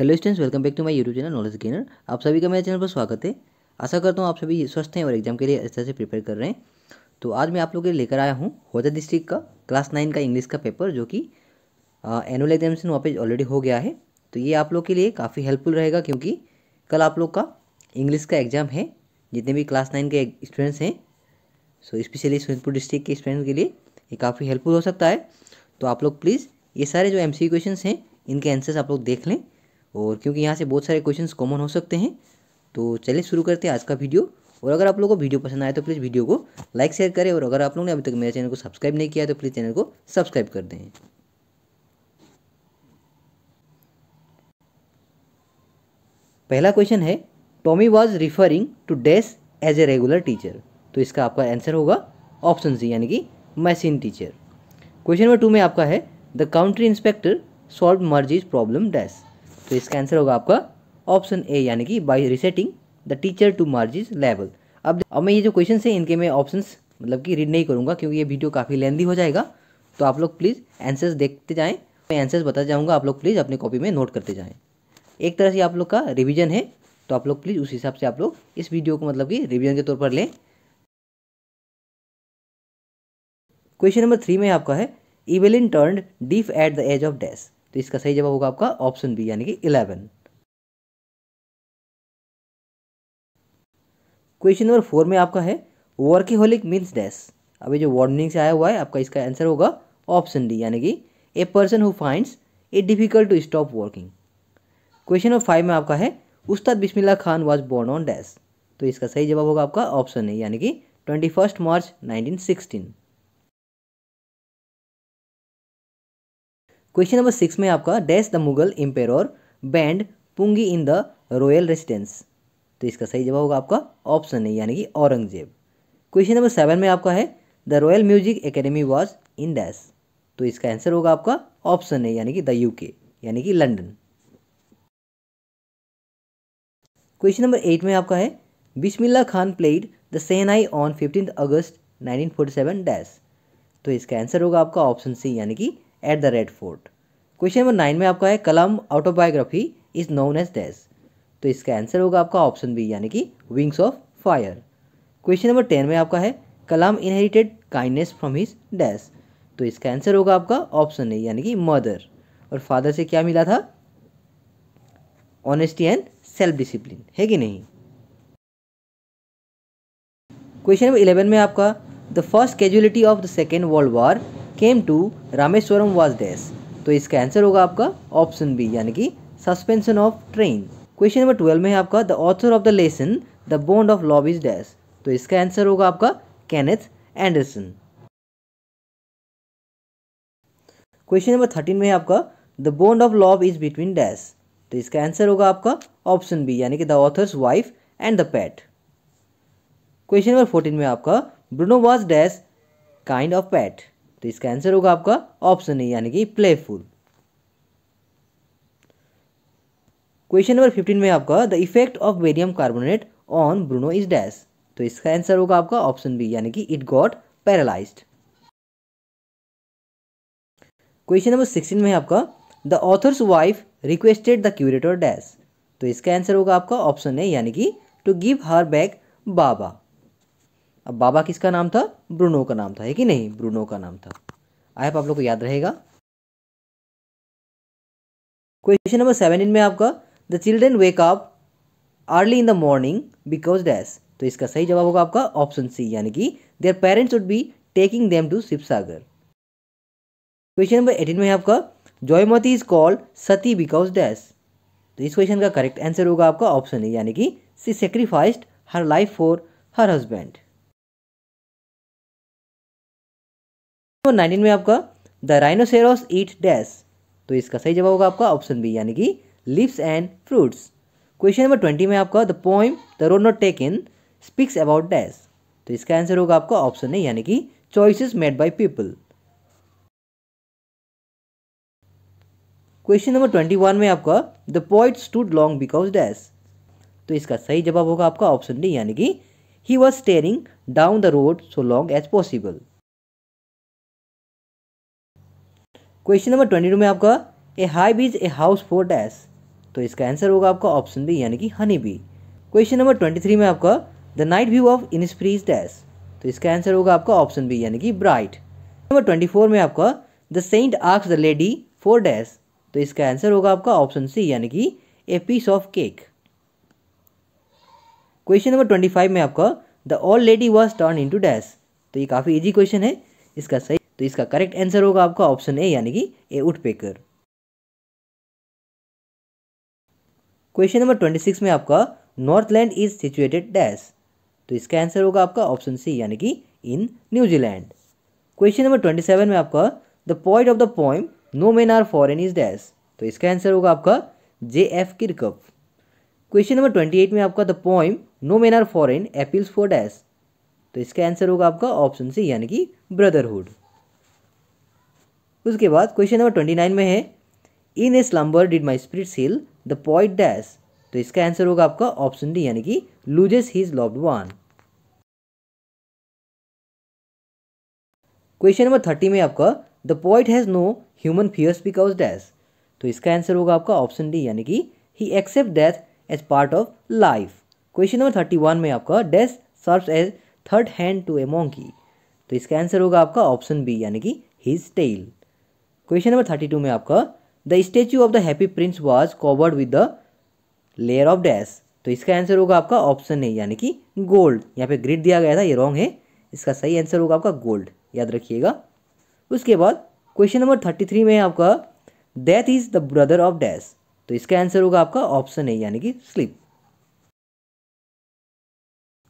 Hello students welcome back to my YouTube channel knowledge gainer आप सभी का मेरे चैनल पर स्वागत है आशा करता हूँ आप सभी स्वस्थ हैं और एग्जाम के लिए अच्छा से प्रिपेयर कर रहे हैं तो आज मैं आप लोगों के लिए लेकर आया हूँ होदा डिस्ट्रिक्ट का क्लास नाइन का इंग्लिश का पेपर जो कि एनुअल एग्जामेशन वहाँ पर ऑलरेडी हो गया है तो ये आप लोग के लिए काफ़ी हेल्पफुल रहेगा क्योंकि कल आप लोग का इंग्लिश का एग्जाम है जितने भी क्लास नाइन के स्टूडेंट्स हैं सो स्पेशली सोनपुर डिस्ट्रिक्ट के स्टूडेंट्स के लिए ये काफ़ी हेल्पफुल हो सकता है तो आप लोग प्लीज़ ये सारे जो एम क्वेश्चन हैं इनके आंसर्स आप लोग देख लें और क्योंकि यहाँ से बहुत सारे क्वेश्चन कॉमन हो सकते हैं तो चलिए शुरू करते हैं आज का वीडियो और अगर आप लोगों को वीडियो पसंद आए तो प्लीज़ वीडियो को लाइक शेयर करें और अगर आप लोगों ने अभी तक मेरे चैनल को सब्सक्राइब नहीं किया है तो प्लीज़ चैनल को सब्सक्राइब कर दें पहला क्वेश्चन है Tommy was referring to dash as a regular teacher तो इसका आपका आंसर होगा ऑप्शन सी यानी कि machine teacher question number two में आपका है the country inspector solve Margie's problem dash तो इसका आंसर होगा आपका ऑप्शन ए यानी कि by resetting the teacher to Margie's level अब अब मैं ये जो क्वेश्चन है इनके मैं ऑप्शन मतलब कि रीड नहीं करूँगा क्योंकि ये वीडियो काफ़ी लेंदी हो जाएगा तो आप लोग प्लीज़ आंसर्स देखते जाएँ मैं आंसर्स बता जाऊँगा आप लोग प्लीज़ अपने कॉपी में नोट करते जाएँ एक तरह से आप लोग का रिविजन है तो आप लोग प्लीज़ उस हिसाब से आप लोग इस वीडियो को मतलब कि रिविजन के तौर पर लें क्वेश्चन नंबर थ्री में आपका है Evelyn turn deaf at the age of dash तो इसका सही जवाब होगा आपका ऑप्शन बी यानी कि इलेवन क्वेश्चन नंबर फोर में आपका है होलिक मीन्स डैश अभी जो वार्निंग से आया हुआ है आपका इसका आंसर होगा ऑप्शन डी यानी कि a person who finds a difficult to stop working question number five में आपका है Ustad Bismillah Khan was born on dash तो इसका सही जवाब होगा आपका ऑप्शन ए यानी कि twenty first March nineteen sixteen question number six में आपका dash the Mughal empire banned pungi in the royal residence तो इसका सही जवाब होगा आपका ऑप्शन ए यानी कि औरंगजेब क्वेश्चन नंबर सेवन में आपका है the royal music academy was in dash तो इसका आंसर होगा आपका ऑप्शन ए यानी कि द यूके यानी कि लंडन क्वेश्चन नंबर एट में आपका है Bismillah Khan played the shehnai on fifteen August nineteen dash तो इसका आंसर होगा आपका ऑप्शन सी यानी कि at the red fort question number nine में आपका है Kalam autobiography is known as dash तो इसका आंसर होगा आपका ऑप्शन बी यानी कि wings of fire question number ten में आपका है Kalam inherited kindness from his dash तो इसका आंसर होगा आपका ऑप्शन ए यानी कि मदर और फादर से क्या मिला था ऑनेस्टी एंड सेल्फ डिसिप्लिन है कि नहीं क्वेश्चन नंबर इलेवन में आपका the first casualty of the second world war came to Rameswaram was dash तो इसका आंसर होगा आपका ऑप्शन बी यानी कि suspension of train question number twelve में है आपका the author of the lesson the bond of love is dash तो इसका आंसर होगा आपका Kenneth Anderson question number thirteen में है आपका the bond of love is between dash तो इसका आंसर होगा आपका ऑप्शन बी यानी कि the author's wife and the pet question number fourteen में आपका Bruno was dash kind of pet तो इसका आंसर होगा आपका ऑप्शन ए यानी कि प्लेफुल क्वेश्चन नंबर फिफ्टीन में आपका the effect of barium carbonate on Bruno is dash तो इसका आंसर होगा आपका ऑप्शन बी यानी कि it got paralyse question number sixteen में आपका the author's wife requested the curator dash तो इसका आंसर होगा आपका ऑप्शन ए यानी कि to give her back Baba अब बाबा किसका नाम था ब्रूनो का नाम था है कि नहीं ब्रूनो का नाम था आई आप लोग को याद रहेगा क्वेश्चन नंबर सेवनटीन में आपका the children wake up early in the morning because dash तो इसका सही जवाब होगा आपका ऑप्शन सी यानी कि their parents would be taking them to Sivasagar question number eighteen में आपका Joymati is called sati because dash तो इस क्वेश्चन का करेक्ट आंसर होगा आपका ऑप्शन ए यानी कि she sacrificed her life for her husband number तो नाइनटीन में आपका द राइनोसेरोस ईट डैश तो इसका सही जवाब होगा आपका ऑप्शन बी यानी कि lips and fruits question number twenty में आपका the poem the road not in speaks about dash तो इसका आंसर होगा आपका ऑप्शन ए यानी कि choices made by people question number twenty one में आपका the poet stood long because dash तो इसका सही जवाब होगा आपका ऑप्शन डी यानी कि he was staring down the road so long as possible question number twenty two में आपका ए हाई बीज ए हाउस फोर डैस तो इसका आंसर होगा आपका ऑप्शन बी यानी कि honey bee question number twenty three में आपका the night view of Innisfree dash तो इसका आंसर होगा आपका ऑप्शन बी यानी कि ब्राइट नंबर ट्वेंटी फोर में आपका the saint asks the lady for dash तो इसका आंसर होगा आपका ऑप्शन सी यानी कि a piece of cake question number twenty five में आपका the old lady was turned into dash डैस तो ये काफ़ी इजी क्वेश्चन है इसका सही तो इसका करेक्ट आंसर होगा आपका ऑप्शन ए यानी कि a woodpecker question number twenty six में आपका नॉर्थलैंड इज सिचुएटेड डैश तो इसका आंसर होगा आपका ऑप्शन सी यानी कि in New Zealand question number twenty seven में आपका the point of the poem no man are foreign is dash तो इसका आंसर होगा आपका J F Kirkup question number twenty eight में आपका the poem no man are foreign appeals for dash तो इसका आंसर होगा आपका ऑप्शन सी यानी कि ब्रदरहुड उसके बाद क्वेश्चन नंबर ट्वेंटी नाइन में है in a slumber did my spirit seal the poet dash तो इसका आंसर होगा आपका ऑप्शन डी यानी कि loses his loved one question number thirty में आपका the poet has no human fears because dash तो इसका आंसर होगा आपका ऑप्शन डी यानी कि he accept death as part of life question number thirty one में आपका dash serve as third hand to a monkey तो इसका आंसर होगा आपका ऑप्शन बी यानी कि his tail question number thirty two में आपका the statue of the happy prince was covered with the layer of dash तो इसका आंसर होगा आपका ऑप्शन ए यानी कि गोल्ड यहाँ पे ग्रिड दिया गया था ये रॉन्ग है इसका सही आंसर होगा आपका गोल्ड याद रखिएगा उसके बाद क्वेश्चन नंबर थर्टी थ्री में आपका death is the brother of dash तो इसका आंसर होगा आपका ऑप्शन ए यानी कि sleep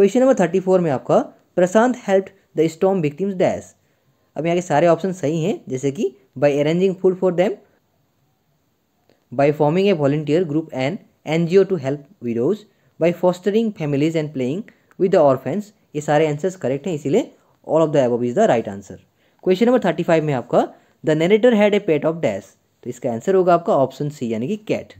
question number thirty four में आपका Prashant help the storm victims dash अब यहाँ के सारे ऑप्शन सही हैं जैसे कि by arranging food for them, by forming a volunteer group and NGO to help widows, by fostering families and playing with the orphans. ये सारे आंसर्स करेक्ट हैं इसीलिए all of the above is the right answer question number thirty five में आपका the narrator had a pet of dash तो इसका answer होगा आपका ऑप्शन सी यानी कि cat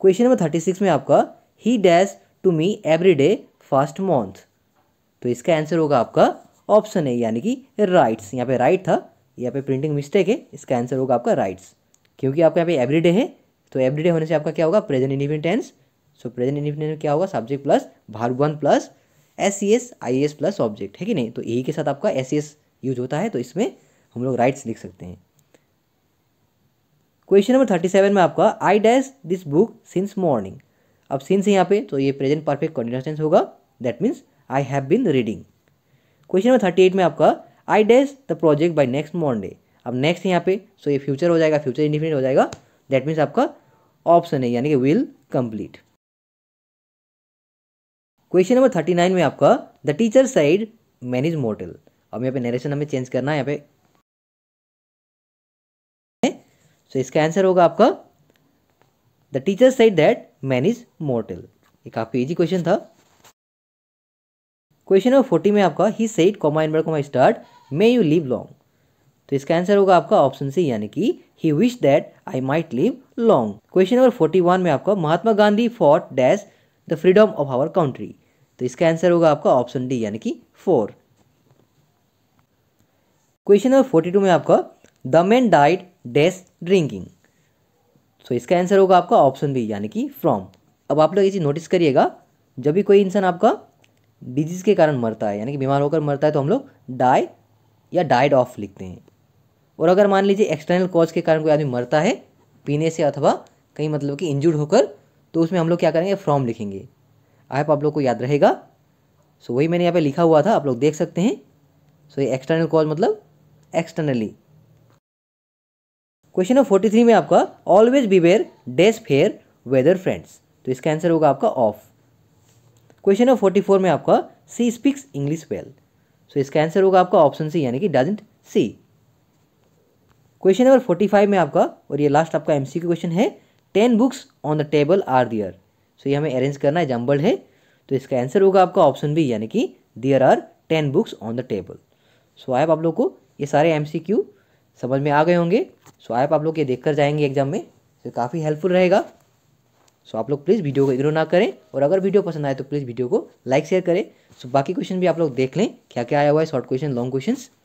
question number thirty six में आपका he dash to me every day first month तो इसका आंसर होगा आपका ऑप्शन है यानी कि राइट्स यहाँ पे राइट था यहाँ पे प्रिंटिंग मिस्टेक है इसका आंसर होगा आपका राइट्स क्योंकि आपका यहाँ पे एवरीडे है तो एवरीडे होने से आपका क्या होगा present independent tense so present independent क्या होगा सब्जेक्ट प्लस भार्गवन one plus S C S I S plus object है कि नहीं तो यही के साथ आपका एस सी एस यूज होता है तो इसमें हम लोग राइट्स लिख सकते हैं क्वेश्चन नंबर थर्टी सेवन में आपका I dash this book since morning अब सिंस यहाँ पे तो ये प्रेजेंट परफेक्ट कंटिन्यूस टेंस होगा that means I have been reading question number thirty eight में आपका I days the project by next Monday अब नेक्स्ट यहाँ पे सो ये फ्यूचर हो जाएगा फ्यूचर इंडिफिनिट हो जाएगा दैट मीन्स आपका ऑप्शन है यानी कि will complete question number thirty nine में आपका the teacher said man is mortal अब यहाँ पे नरेशन हमें चेंज करना है यहाँ पे सो so, इसका आंसर होगा आपका the teacher said that man is mortal ये काफ़ी इजी क्वेश्चन था क्वेश्चन नंबर फोर्टी में आपका he said comma invert comma start may you live long तो इसका आंसर होगा आपका ऑप्शन सी यानी कि he wish that I might live long question number forty one में आपका Mahatma Gandhi for dash the freedom of our country तो इसका आंसर होगा आपका ऑप्शन डी यानी कि for question number forty two में आपका the man died dash drinking so इसका आंसर होगा आपका ऑप्शन बी यानी कि फ्रॉम अब आप लोग ये चीज़ नोटिस करिएगा जब भी कोई इंसान आपका डिजीज़ के कारण मरता है यानी कि बीमार होकर मरता है तो हम लोग डाई या डाइड ऑफ लिखते हैं और अगर मान लीजिए एक्सटर्नल कॉज के कारण कोई आदमी मरता है पीने से अथवा कहीं मतलब कि इंजर्ड होकर तो उसमें हम लोग क्या करेंगे फ्रॉम लिखेंगे आई आप लोग को याद रहेगा सो वही मैंने यहाँ पे लिखा हुआ था आप लोग देख सकते हैं सो ये एक्सटर्नल कॉज मतलब externally question number forty three में आपका ऑलवेज बी वेयर डेस फेयर वेदर फ्रेंड्स तो इसका आंसर होगा आपका of question number forty four में आपका she speaks English well so इसका आंसर होगा आपका ऑप्शन सी यानी कि doesn't she question number forty five में आपका और ये लास्ट आपका क्यू क्वेश्चन है ten books on the table are there so ये हमें अरेंज करना है जम्बल्ड है तो इसका आंसर होगा आपका ऑप्शन बी यानी कि there are ten books on the table so आए आप लोग को ये सारे एम समझ में आ गए होंगे सो आए आप लोग ये देख कर जाएंगे एग्जाम में तो काफ़ी हेल्पफुल रहेगा सो आप लोग प्लीज़ वीडियो को इग्नोर ना करें और अगर वीडियो पसंद आए तो प्लीज़ वीडियो को लाइक शेयर करें सो बाकी क्वेश्चन भी आप लोग देख लें क्या क्या आया हुआ है शॉर्ट क्वेश्चन लॉन्ग क्वेश्चन